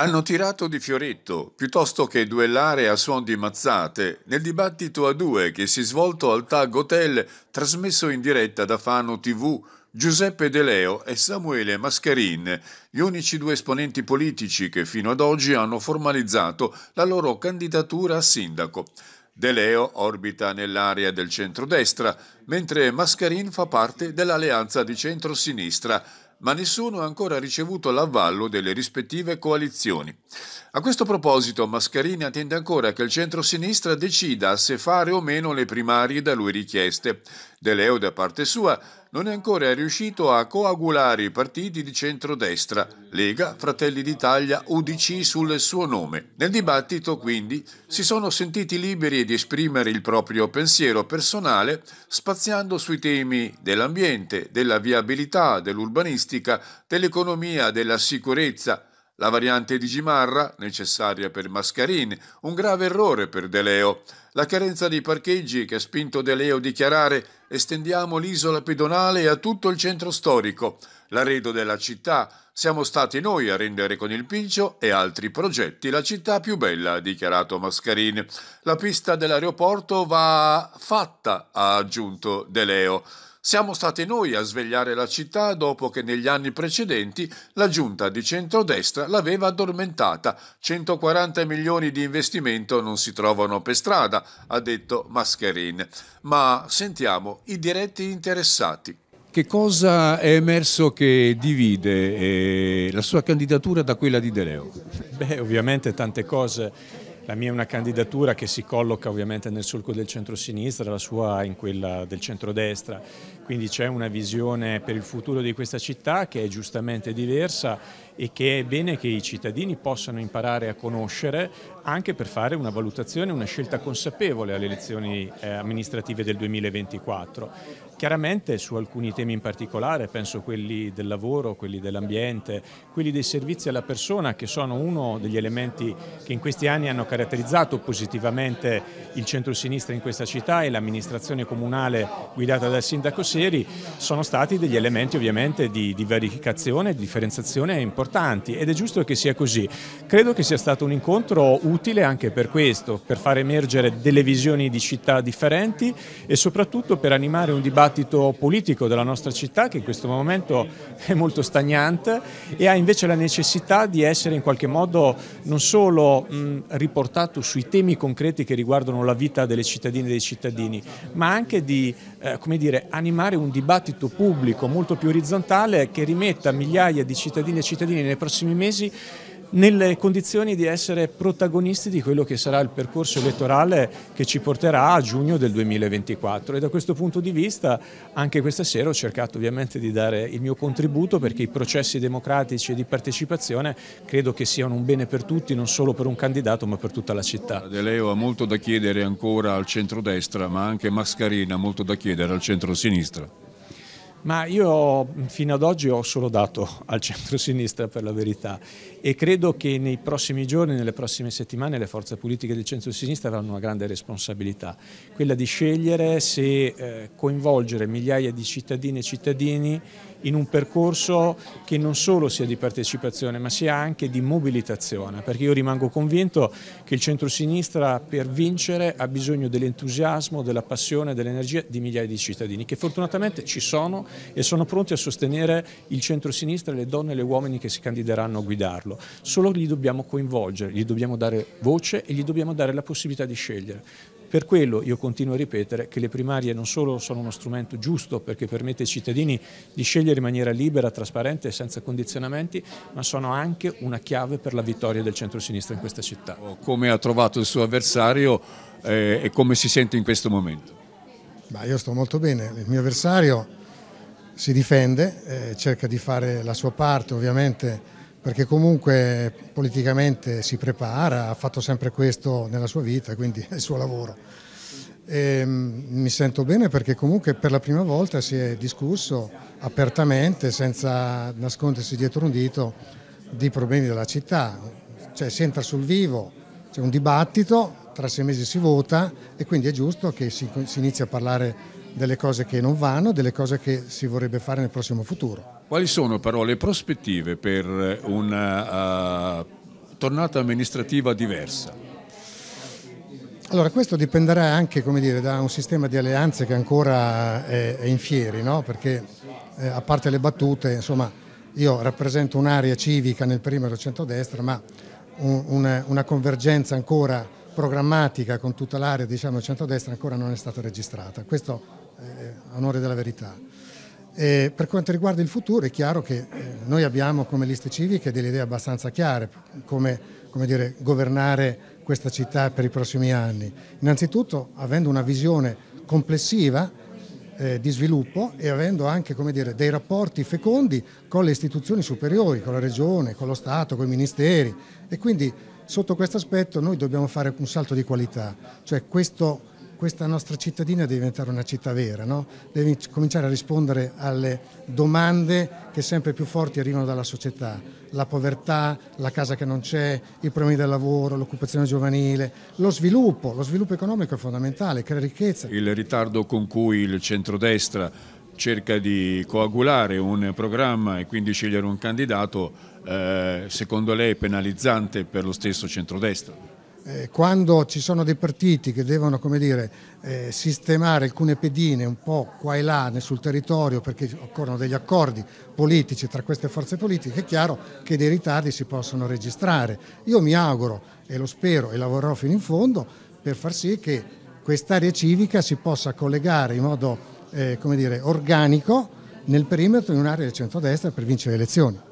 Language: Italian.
Hanno tirato di fioretto, piuttosto che duellare a suon di mazzate, nel dibattito a due che si è svolto al Tag Hotel, trasmesso in diretta da Fano TV, Giuseppe De Leo e Samuele Mascherin, gli unici due esponenti politici che fino ad oggi hanno formalizzato la loro candidatura a sindaco. De Leo orbita nell'area del centrodestra, mentre Mascherin fa parte dell'alleanza di centrosinistra, ma nessuno ha ancora ricevuto l'avvallo delle rispettive coalizioni. A questo proposito Mascarini attende ancora che il centro-sinistra decida se fare o meno le primarie da lui richieste. De Leo, da parte sua, non è ancora riuscito a coagulare i partiti di centrodestra, Lega, Fratelli d'Italia, UDC sul suo nome. Nel dibattito, quindi, si sono sentiti liberi di esprimere il proprio pensiero personale, spaziando sui temi dell'ambiente, della viabilità, dell'urbanistica, dell'economia, della sicurezza, la variante di Gimarra, necessaria per Mascarin, un grave errore per De Leo. La carenza di parcheggi che ha spinto De Leo a dichiarare estendiamo l'isola pedonale a tutto il centro storico, l'arredo della città, siamo stati noi a rendere con il Pincio e altri progetti la città più bella, ha dichiarato Mascarin. La pista dell'aeroporto va fatta, ha aggiunto De Leo. Siamo stati noi a svegliare la città dopo che negli anni precedenti la giunta di centrodestra l'aveva addormentata. 140 milioni di investimento non si trovano per strada, ha detto Mascherin. Ma sentiamo i diretti interessati. Che cosa è emerso che divide eh, la sua candidatura da quella di De Leo? Beh, ovviamente tante cose la mia è una candidatura che si colloca ovviamente nel solco del centro-sinistra, la sua in quella del centro-destra, quindi c'è una visione per il futuro di questa città che è giustamente diversa e che è bene che i cittadini possano imparare a conoscere anche per fare una valutazione, una scelta consapevole alle elezioni eh, amministrative del 2024. Chiaramente su alcuni temi in particolare, penso quelli del lavoro, quelli dell'ambiente, quelli dei servizi alla persona, che sono uno degli elementi che in questi anni hanno caratterizzato positivamente il centro-sinistra in questa città e l'amministrazione comunale guidata dal sindaco Seri, sono stati degli elementi ovviamente di, di verificazione e differenziazione importanti ed è giusto che sia così. Credo che sia stato un incontro utile utile anche per questo, per far emergere delle visioni di città differenti e soprattutto per animare un dibattito politico della nostra città che in questo momento è molto stagnante e ha invece la necessità di essere in qualche modo non solo mh, riportato sui temi concreti che riguardano la vita delle cittadine e dei cittadini, ma anche di eh, dire, animare un dibattito pubblico molto più orizzontale che rimetta migliaia di cittadine e cittadini nei prossimi mesi nelle condizioni di essere protagonisti di quello che sarà il percorso elettorale che ci porterà a giugno del 2024 e da questo punto di vista anche questa sera ho cercato ovviamente di dare il mio contributo perché i processi democratici e di partecipazione credo che siano un bene per tutti, non solo per un candidato ma per tutta la città. De Leo ha molto da chiedere ancora al centro-destra ma anche Mascarina ha molto da chiedere al centro-sinistra. Ma io fino ad oggi ho solo dato al centro-sinistra per la verità e credo che nei prossimi giorni, nelle prossime settimane le forze politiche del centro-sinistra avranno una grande responsabilità, quella di scegliere se eh, coinvolgere migliaia di cittadine e cittadini in un percorso che non solo sia di partecipazione ma sia anche di mobilitazione, perché io rimango convinto che il centro-sinistra per vincere ha bisogno dell'entusiasmo, della passione, dell'energia di migliaia di cittadini che fortunatamente ci sono e sono pronti a sostenere il centro-sinistra, le donne e le uomini che si candideranno a guidarlo. Solo li dobbiamo coinvolgere, gli dobbiamo dare voce e gli dobbiamo dare la possibilità di scegliere. Per quello io continuo a ripetere che le primarie non solo sono uno strumento giusto perché permette ai cittadini di scegliere in maniera libera, trasparente e senza condizionamenti, ma sono anche una chiave per la vittoria del centro-sinistra in questa città. Come ha trovato il suo avversario eh, e come si sente in questo momento? Bah, io sto molto bene, il mio avversario si difende, eh, cerca di fare la sua parte ovviamente perché comunque politicamente si prepara, ha fatto sempre questo nella sua vita, quindi è il suo lavoro. E ehm, mi sento bene perché comunque per la prima volta si è discusso apertamente, senza nascondersi dietro un dito, di problemi della città. Cioè si entra sul vivo, c'è un dibattito, tra sei mesi si vota e quindi è giusto che si, si inizi a parlare delle cose che non vanno, delle cose che si vorrebbe fare nel prossimo futuro. Quali sono però le prospettive per una uh, tornata amministrativa diversa? Allora, questo dipenderà anche dire, da un sistema di alleanze che ancora eh, è, in fieri, no? perché eh, a parte le battute, insomma, io rappresento un'area civica nel perimetro centrodestra, ma un, una, una, convergenza ancora programmatica con tutta l'area diciamo, centrodestra ancora non è stata registrata. Questo eh, onore della verità. E per quanto riguarda il futuro è chiaro che eh, noi abbiamo come liste civiche delle idee abbastanza chiare, come, come dire, governare questa città per i prossimi anni. Innanzitutto avendo una visione complessiva eh, di sviluppo e avendo anche dire, dei rapporti fecondi con le istituzioni superiori, con la Regione, con lo Stato, con i ministeri e quindi sotto questo aspetto noi dobbiamo fare un salto di qualità, cioè questo questa nostra cittadina deve diventare una città vera, no? deve cominciare a rispondere alle domande che sempre più forti arrivano dalla società, la povertà, la casa che non c'è, i problemi del lavoro, l'occupazione giovanile, lo sviluppo, lo sviluppo economico è fondamentale, crea ricchezza. Il ritardo con cui il centrodestra cerca di coagulare un programma e quindi scegliere un candidato, eh, secondo lei è penalizzante per lo stesso centrodestra? Eh, quando ci sono dei partiti che devono dire, eh, sistemare alcune pedine un po' qua e là sul territorio perché occorrono degli accordi politici tra queste forze politiche, è chiaro che dei ritardi si possono registrare. Io mi auguro, e lo spero e lavorerò fino in fondo, per far sì che quest'area civica si possa collegare in modo eh, dire, organico nel perimetro di un'area del centro-destra per vincere le elezioni.